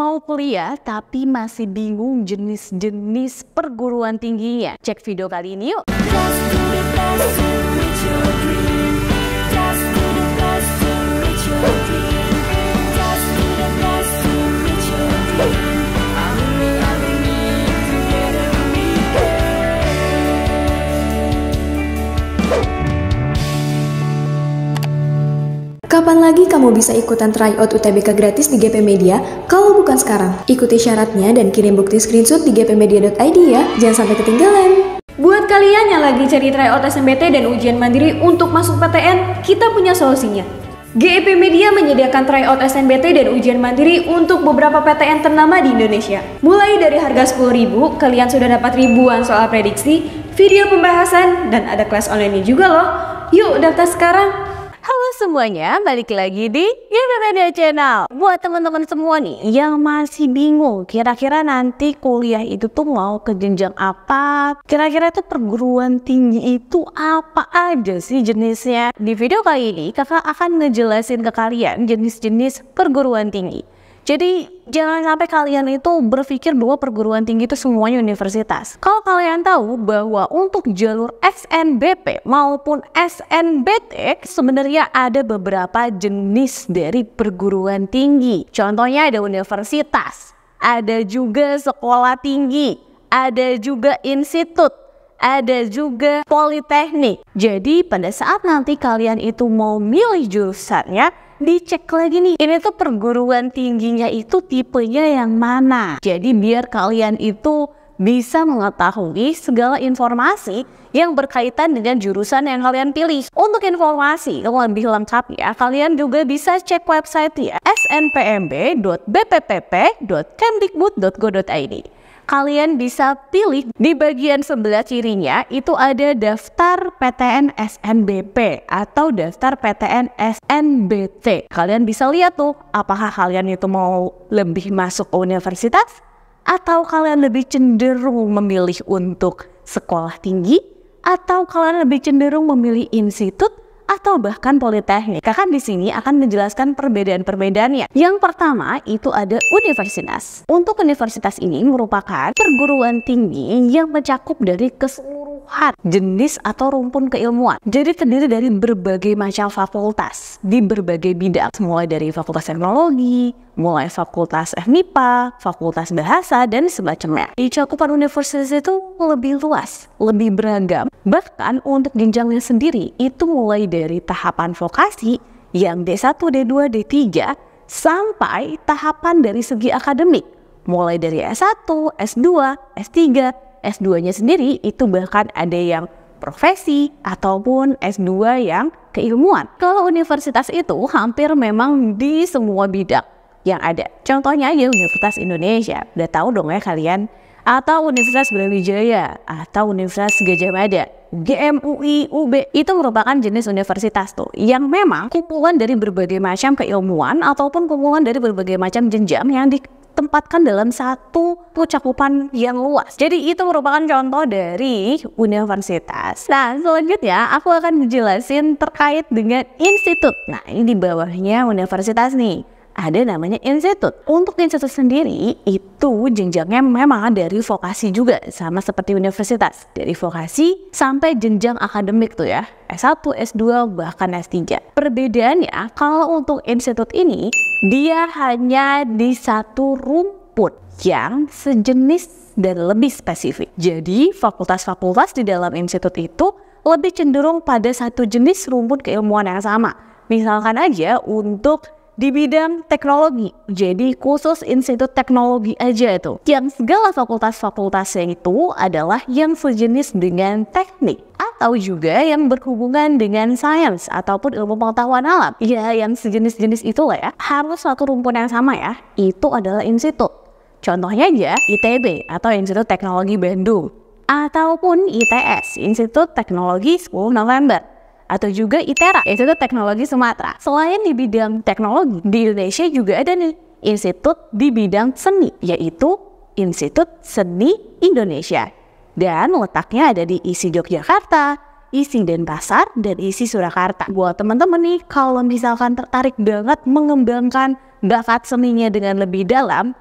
Mau kuliah tapi masih bingung jenis-jenis perguruan tingginya? Cek video kali ini yuk! Kapan lagi kamu bisa ikutan tryout UTBK gratis di GP Media kalau bukan sekarang? Ikuti syaratnya dan kirim bukti screenshot di gpmedia.id ya. Jangan sampai ketinggalan. Buat kalian yang lagi cari tryout SMBT dan ujian mandiri untuk masuk PTN, kita punya solusinya. GP Media menyediakan tryout SNBT dan ujian mandiri untuk beberapa PTN ternama di Indonesia. Mulai dari harga rp 10.000, kalian sudah dapat ribuan soal prediksi, video pembahasan, dan ada kelas online juga loh. Yuk daftar sekarang! semuanya, balik lagi di media Channel. Buat teman-teman semua nih yang masih bingung kira-kira nanti kuliah itu tuh mau ke jenjang apa, kira-kira tuh perguruan tinggi itu apa aja sih jenisnya. Di video kali ini kakak akan ngejelasin ke kalian jenis-jenis perguruan tinggi. Jadi jangan sampai kalian itu berpikir bahwa perguruan tinggi itu semuanya universitas. Kalau kalian tahu bahwa untuk jalur SNBP maupun SNBT sebenarnya ada beberapa jenis dari perguruan tinggi. Contohnya ada universitas, ada juga sekolah tinggi, ada juga institut, ada juga politeknik. Jadi pada saat nanti kalian itu mau milih jurusannya, dicek lagi nih ini tuh perguruan tingginya itu tipenya yang mana jadi biar kalian itu bisa mengetahui segala informasi yang berkaitan dengan jurusan yang kalian pilih. Untuk informasi lebih lengkap ya kalian juga bisa cek website ya snpmb.bppp.kemdikbud.go.id kalian bisa pilih di bagian sebelah kirinya itu ada daftar PTN SNBP atau daftar PTN SNBT. Kalian bisa lihat tuh apakah kalian itu mau lebih masuk universitas atau kalian lebih cenderung memilih untuk sekolah tinggi atau kalian lebih cenderung memilih institut atau bahkan politeknik. Kakak di sini akan menjelaskan perbedaan-perbedaannya. Yang pertama itu ada universitas. Untuk universitas ini merupakan perguruan tinggi yang mencakup dari keseluruhan puluhan jenis atau rumpun keilmuan. Jadi terdiri dari berbagai macam fakultas di berbagai bidang, mulai dari fakultas teknologi, mulai fakultas FMIPA, fakultas bahasa, dan semacamnya. Di cakupan universitas itu lebih luas, lebih beragam. Bahkan untuk jenjangnya sendiri, itu mulai dari tahapan vokasi yang D1, D2, D3, sampai tahapan dari segi akademik mulai dari S1, S2, S3, S2-nya sendiri itu bahkan ada yang profesi ataupun S2 yang keilmuan. Kalau universitas itu hampir memang di semua bidang yang ada. Contohnya aja ya, Universitas Indonesia. Udah tahu dong ya kalian atau Universitas Brawijaya atau Universitas Gajah Mada. GMUI, UB itu merupakan jenis universitas tuh yang memang kumpulan dari berbagai macam keilmuan ataupun kumpulan dari berbagai macam jenjang yang di tempatkan dalam satu cakupan yang luas. Jadi itu merupakan contoh dari universitas. Nah, selanjutnya aku akan menjelasin terkait dengan institut. Nah, ini di bawahnya universitas nih ada namanya institut. Untuk institut sendiri itu jenjangnya memang dari vokasi juga sama seperti universitas. Dari vokasi sampai jenjang akademik tuh ya. S1, S2, bahkan S3. Perbedaannya kalau untuk institut ini dia hanya di satu rumput yang sejenis dan lebih spesifik. Jadi fakultas-fakultas di dalam institut itu lebih cenderung pada satu jenis rumput keilmuan yang sama. Misalkan aja untuk di bidang teknologi. Jadi khusus Institut Teknologi aja itu. Yang segala fakultas-fakultasnya itu adalah yang sejenis dengan teknik atau juga yang berhubungan dengan sains ataupun ilmu pengetahuan alam. Ya, yang sejenis-jenis itulah ya. Harus satu rumpun yang sama ya. Itu adalah institut. Contohnya aja ITB atau Institut Teknologi Bandung ataupun ITS, Institut Teknologi 10 November atau juga ITERA, yaitu Teknologi Sumatera. Selain di bidang teknologi, di Indonesia juga ada nih institut di bidang seni, yaitu Institut Seni Indonesia. Dan letaknya ada di ISI Yogyakarta, ISI Denpasar, dan ISI Surakarta. Buat teman-teman nih, kalau misalkan tertarik banget mengembangkan bakat seninya dengan lebih dalam,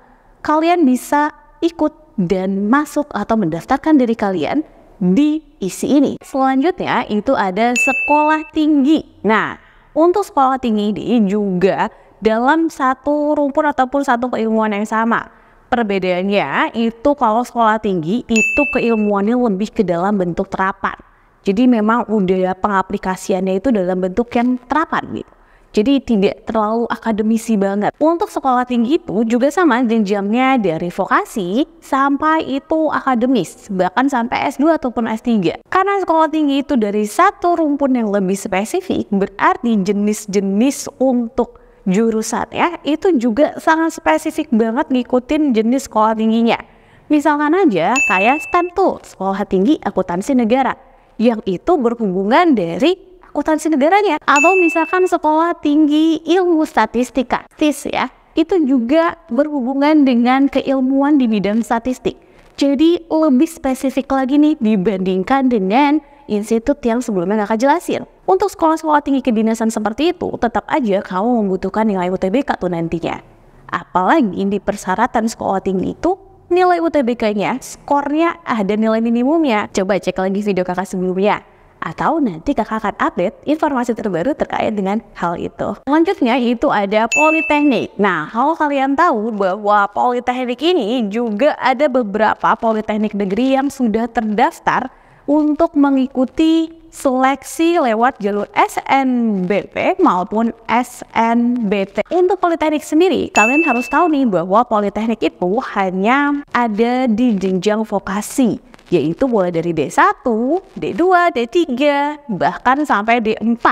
kalian bisa ikut dan masuk atau mendaftarkan diri kalian di isi ini. Selanjutnya itu ada sekolah tinggi. Nah, untuk sekolah tinggi ini juga dalam satu rumpun ataupun satu keilmuan yang sama. Perbedaannya itu kalau sekolah tinggi itu keilmuannya lebih ke dalam bentuk terapan. Jadi memang udah pengaplikasiannya itu dalam bentuk yang terapan gitu. Jadi tidak terlalu akademisi banget. Untuk sekolah tinggi itu juga sama jenjangnya dari vokasi sampai itu akademis, bahkan sampai S2 ataupun S3. Karena sekolah tinggi itu dari satu rumpun yang lebih spesifik, berarti jenis-jenis untuk jurusan ya itu juga sangat spesifik banget ngikutin jenis sekolah tingginya. Misalkan aja kayak STEM tuh, sekolah tinggi akuntansi negara, yang itu berhubungan dari akuntansi negaranya atau misalkan sekolah tinggi ilmu statistika TIS ya itu juga berhubungan dengan keilmuan di bidang statistik jadi lebih spesifik lagi nih dibandingkan dengan institut yang sebelumnya kakak jelasin. Untuk sekolah-sekolah tinggi kedinasan seperti itu, tetap aja kamu membutuhkan nilai UTBK tuh nantinya. Apalagi di persyaratan sekolah tinggi itu, nilai UTBK-nya, skornya ada nilai minimumnya. Coba cek lagi video kakak sebelumnya atau nanti kakak akan update informasi terbaru terkait dengan hal itu. Selanjutnya itu ada Politeknik. Nah, kalau kalian tahu bahwa Politeknik ini juga ada beberapa Politeknik negeri yang sudah terdaftar untuk mengikuti seleksi lewat jalur SNBP maupun SNBT. Untuk Politeknik sendiri, kalian harus tahu nih bahwa Politeknik itu hanya ada di jenjang vokasi yaitu mulai dari D1, D2, D3, bahkan sampai D4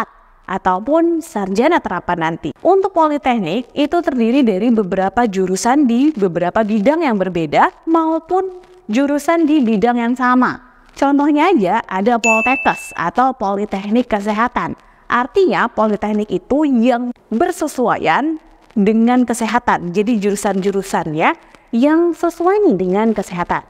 ataupun sarjana terapan nanti. Untuk politeknik itu terdiri dari beberapa jurusan di beberapa bidang yang berbeda maupun jurusan di bidang yang sama. Contohnya aja ada Poltekkes atau politeknik kesehatan. Artinya politeknik itu yang bersesuaian dengan kesehatan. Jadi jurusan-jurusannya yang sesuai dengan kesehatan.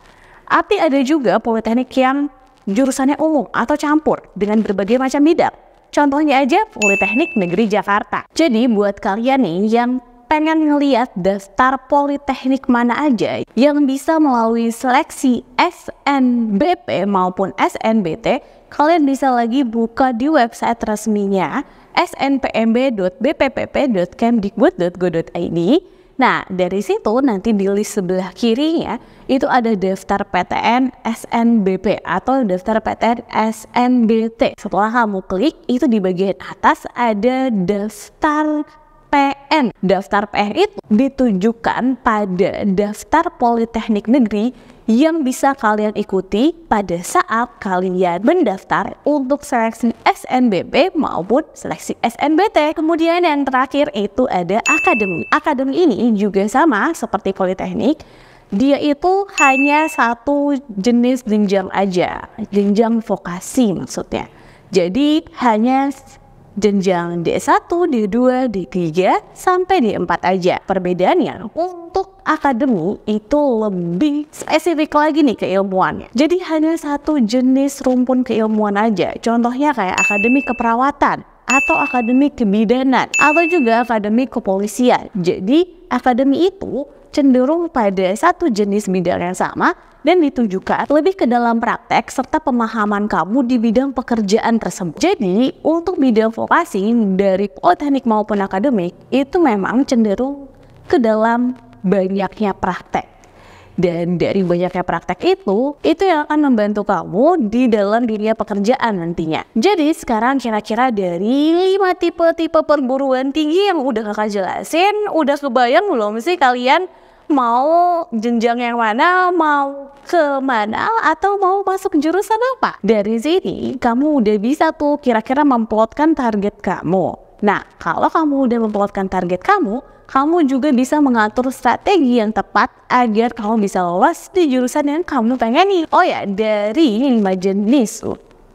Tapi ada juga politeknik yang jurusannya umum atau campur dengan berbagai macam bidang. Contohnya aja Politeknik Negeri Jakarta. Jadi buat kalian nih yang pengen ngeliat daftar politeknik mana aja yang bisa melalui seleksi SNBP maupun SNBT, kalian bisa lagi buka di website resminya snpmb.bppp.kemdikbud.go.id Nah, dari situ nanti di list sebelah kirinya itu ada daftar PTN SNBP atau daftar PTN SNBT. Setelah kamu klik, itu di bagian atas ada daftar PN. Daftar PN itu ditunjukkan pada daftar Politeknik Negeri yang bisa kalian ikuti pada saat kalian mendaftar untuk seleksi SNBP maupun seleksi SNBT. Kemudian yang terakhir itu ada akademi. Akademi ini juga sama seperti Politeknik, dia itu hanya satu jenis jenjang aja, jenjang vokasi maksudnya. Jadi hanya jenjang D satu, 1 D2, D3, sampai D4 aja. Perbedaannya untuk akademi itu lebih spesifik lagi nih keilmuannya. Jadi hanya satu jenis rumpun keilmuan aja. Contohnya kayak akademi keperawatan, atau akademi kebidanan atau juga akademi kepolisian. Jadi, akademi itu cenderung pada satu jenis bidang yang sama dan ditujukan lebih ke dalam praktek serta pemahaman kamu di bidang pekerjaan tersebut. Jadi, untuk bidang vokasi dari politeknik maupun akademik itu memang cenderung ke dalam banyaknya praktek. Dan dari banyaknya praktek itu, itu yang akan membantu kamu di dalam dunia pekerjaan nantinya. Jadi sekarang kira-kira dari lima tipe-tipe perburuan tinggi yang udah kakak jelasin, udah kebayang belum sih kalian mau jenjang yang mana, mau ke mana, atau mau masuk jurusan apa. Dari sini, kamu udah bisa tuh kira-kira memplotkan target kamu. Nah, kalau kamu udah memplotkan target kamu, kamu juga bisa mengatur strategi yang tepat agar kamu bisa lolos di jurusan yang kamu pengen nih. Oh ya, dari lima jenis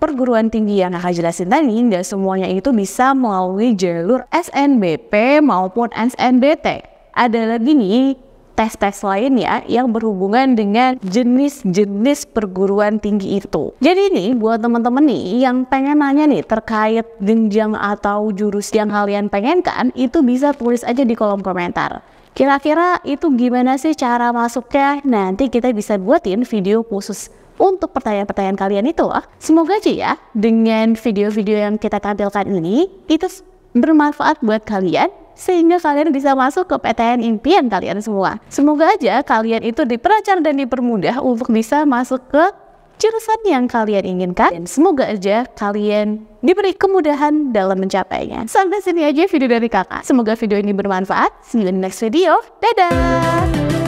perguruan tinggi yang akan jelasin tadi, dan semuanya itu bisa melalui jalur SNBP maupun SNBT. Ada lagi nih tes-tes lain ya yang berhubungan dengan jenis-jenis perguruan tinggi itu. Jadi ini buat teman-teman nih yang pengen nanya nih terkait jenjang atau jurus yang kalian pengen kan itu bisa tulis aja di kolom komentar. Kira-kira itu gimana sih cara masuknya? Nanti kita bisa buatin video khusus untuk pertanyaan-pertanyaan kalian itu loh. Ah. Semoga aja ya dengan video-video yang kita tampilkan ini itu bermanfaat buat kalian sehingga kalian bisa masuk ke PTN impian kalian semua. Semoga aja kalian itu diperlancar dan dipermudah untuk bisa masuk ke jurusan yang kalian inginkan dan semoga aja kalian diberi kemudahan dalam mencapainya. Sampai sini aja video dari kakak. Semoga video ini bermanfaat. See you in the next video. Dadah!